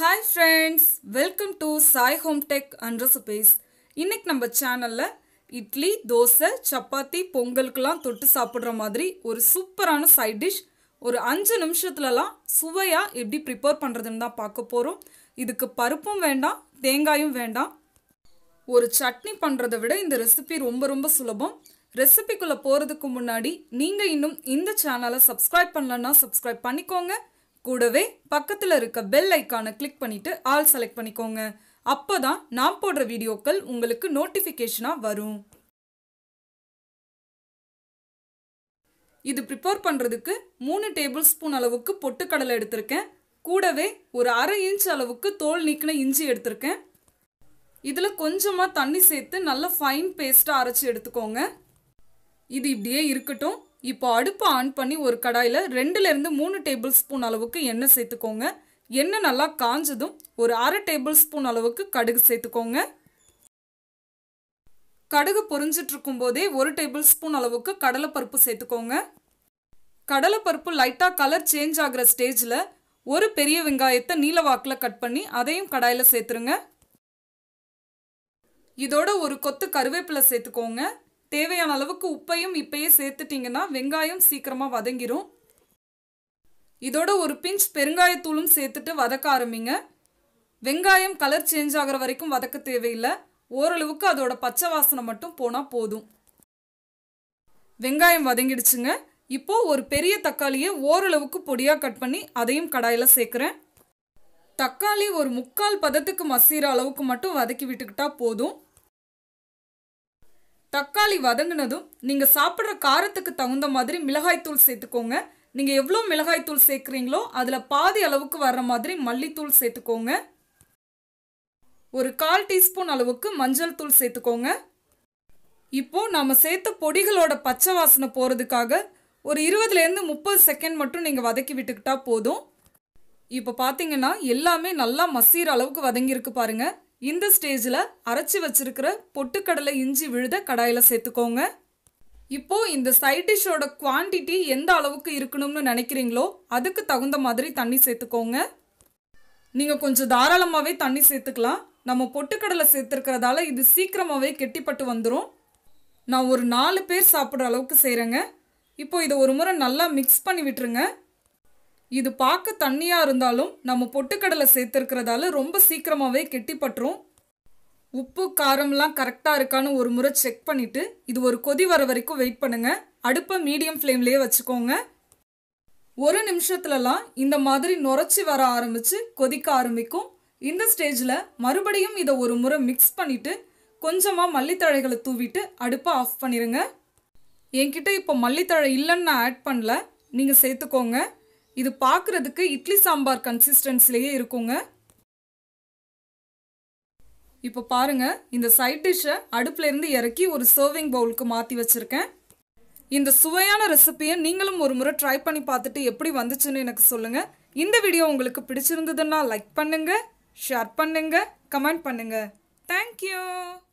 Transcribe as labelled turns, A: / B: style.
A: hi friends welcome to Sai home tech and recipes இன்றைக்கி நம்ம சேனலில் இட்லி தோசை சப்பாத்தி பொங்கலுக்கெலாம் தொட்டு சாப்பிட்ற மாதிரி ஒரு சூப்பரான சைட் டிஷ் ஒரு அஞ்சு நிமிஷத்துலலாம் சுவையாக எப்படி ப்ரிப்பேர் பண்ணுறதுன்னு தான் பார்க்க போகிறோம் இதுக்கு பருப்பும் வேண்டாம் தேங்காயும் வேண்டாம் ஒரு சட்னி பண்ணுறதை விட இந்த ரெசிபி ரொம்ப ரொம்ப சுலபம் ரெசிபிக்குள்ளே போகிறதுக்கு முன்னாடி நீங்கள் இன்னும் இந்த சேனலை சப்ஸ்கிரைப் பண்ணலன்னா சப்ஸ்கிரைப் பண்ணிக்கோங்க கூடவே பக்கத்தில் இருக்க பெல் ஐக்கானை கிளிக் பண்ணிவிட்டு ஆல் செலக்ட் பண்ணிக்கோங்க அப்போ தான் நான் போடுற வீடியோக்கள் உங்களுக்கு நோட்டிஃபிகேஷனாக வரும் இது ப்ரிப்பேர் பண்ணுறதுக்கு மூணு டேபிள் ஸ்பூன் அளவுக்கு பொட்டுக்கடலை எடுத்திருக்கேன் கூடவே ஒரு அரை இன்ச் அளவுக்கு தோல் நீக்கின இஞ்சி எடுத்திருக்கேன் இதில் கொஞ்சமாக தண்ணி சேர்த்து நல்லா ஃபைன் பேஸ்ட்டாக அரைச்சி எடுத்துக்கோங்க இது இப்படியே இருக்கட்டும் இப்போ அடுப்பை ஆன் பண்ணி ஒரு கடாயில் ரெண்டுலேருந்து மூணு டேபிள் ஸ்பூன் அளவுக்கு எண்ணெய் சேர்த்துக்கோங்க எண்ணெய் நல்லா காஞ்சதும் ஒரு அரை டேபிள் ஸ்பூன் அளவுக்கு கடுகு சேர்த்துக்கோங்க கடுகு பொறிஞ்சிட்ருக்கும் போதே ஒரு டேபிள் ஸ்பூன் அளவுக்கு கடலைப்பருப்பு சேர்த்துக்கோங்க கடலைப்பருப்பு லைட்டாக கலர் சேஞ்ச் ஆகிற ஸ்டேஜில் ஒரு பெரிய வெங்காயத்தை நீல வாக்கில் கட் பண்ணி அதையும் கடாயில் சேர்த்துருங்க இதோட ஒரு கொத்து கருவேப்பிலை சேர்த்துக்கோங்க தேவையான அளவுக்கு உப்பையும் இப்பயே சேர்த்துட்டிங்கன்னா வெங்காயம் சீக்கிரமாக வதங்கிரும் இதோட ஒரு பிஞ்ச் பெருங்காயத்தூளும் சேர்த்துட்டு வதக்க ஆரம்பிங்க வெங்காயம் கலர் சேஞ்ச் ஆகிற வரைக்கும் வதக்க தேவையில்லை ஓரளவுக்கு அதோட பச்சை வாசனை மட்டும் போனால் போதும் வெங்காயம் வதங்கிடுச்சுங்க இப்போது ஒரு பெரிய தக்காளியை ஓரளவுக்கு பொடியாக கட் பண்ணி அதையும் கடாயில் சேர்க்குறேன் தக்காளி ஒரு முக்கால் பதத்துக்கு மசிகிற அளவுக்கு மட்டும் வதக்கி விட்டுக்கிட்டா போதும் தக்காளி வதங்கினதும் நீங்கள் சாப்பிட்ற காரத்துக்கு தகுந்த மாதிரி மிளகாய்த்தூள் சேர்த்துக்கோங்க நீங்கள் எவ்வளோ மிளகாய்த்தூள் சேர்க்குறீங்களோ அதில் பாதி அளவுக்கு வர்ற மாதிரி மல்லித்தூள் சேர்த்துக்கோங்க ஒரு கால் டீஸ்பூன் அளவுக்கு மஞ்சள் தூள் சேர்த்துக்கோங்க இப்போ நாம் சேர்த்த பொடிகளோட பச்சை வாசனை போகிறதுக்காக ஒரு இருபதுலேருந்து முப்பது செகண்ட் மட்டும் நீங்கள் வதக்கி விட்டுக்கிட்டா போதும் இப்போ பார்த்தீங்கன்னா எல்லாமே நல்லா மசீர அளவுக்கு வதங்கியிருக்கு பாருங்கள் இந்த ஸ்டேஜில் அரைச்சி வச்சிருக்கிற பொட்டுக்கடலை இஞ்சி விழுத கடாயில் சேர்த்துக்கோங்க இப்போ இந்த சைட் டிஷ்ஷோட குவான்டிட்டி எந்த அளவுக்கு இருக்கணும்னு நினைக்கிறீங்களோ அதுக்கு தகுந்த மாதிரி தண்ணி சேர்த்துக்கோங்க நீங்கள் கொஞ்சம் தாராளமாகவே தண்ணி சேர்த்துக்கலாம் நம்ம பொட்டுக்கடலை சேர்த்துருக்கிறதால இது சீக்கிரமாகவே கெட்டிப்பட்டு வந்துடும் நான் ஒரு நாலு பேர் சாப்பிட்ற அளவுக்கு செய்கிறேங்க இப்போ இதை ஒரு முறை நல்லா மிக்ஸ் பண்ணி விட்டுருங்க இது பார்க்க தண்ணியாக இருந்தாலும் நம்ம பொட்டுக்கடலை சேர்த்துருக்கிறதால ரொம்ப சீக்கிரமாகவே கெட்டிப்பட்டுரும் உப்பு காரம்லாம் கரெக்டாக இருக்கான்னு ஒரு முறை செக் பண்ணிவிட்டு இது ஒரு கொதி வர வரைக்கும் வெயிட் பண்ணுங்கள் அடுப்பை மீடியம் ஃப்ளேம்லேயே வச்சுக்கோங்க ஒரு நிமிஷத்துலலாம் இந்த மாதிரி நுரைச்சி வர ஆரம்பித்து கொதிக்க ஆரம்பிக்கும் இந்த ஸ்டேஜில் மறுபடியும் இதை ஒரு முறை மிக்ஸ் பண்ணிவிட்டு கொஞ்சமாக மல்லித்தழைகளை தூவிட்டு அடுப்பை ஆஃப் பண்ணிடுங்க என்கிட்ட இப்போ மல்லித்தழை இல்லைன்னு நான் ஆட் பண்ணல நீங்கள் சேர்த்துக்கோங்க இது பார்க்குறதுக்கு இட்லி சாம்பார் கன்சிஸ்டன்ஸ்லேயே இருக்குங்க இப்போ பாருங்கள் இந்த சைட் டிஷ்ஷை அடுப்புலேருந்து இறக்கி ஒரு சர்விங் பவுலுக்கு மாற்றி வச்சுருக்கேன் இந்த சுவையான ரெசிப்பியை நீங்களும் ஒரு முறை ட்ரை பண்ணி பார்த்துட்டு எப்படி வந்துச்சுன்னு எனக்கு சொல்லுங்கள் இந்த வீடியோ உங்களுக்கு பிடிச்சிருந்ததுன்னா லைக் பண்ணுங்கள் ஷேர் பண்ணுங்கள் கமெண்ட் பண்ணுங்கள் தேங்க்யூ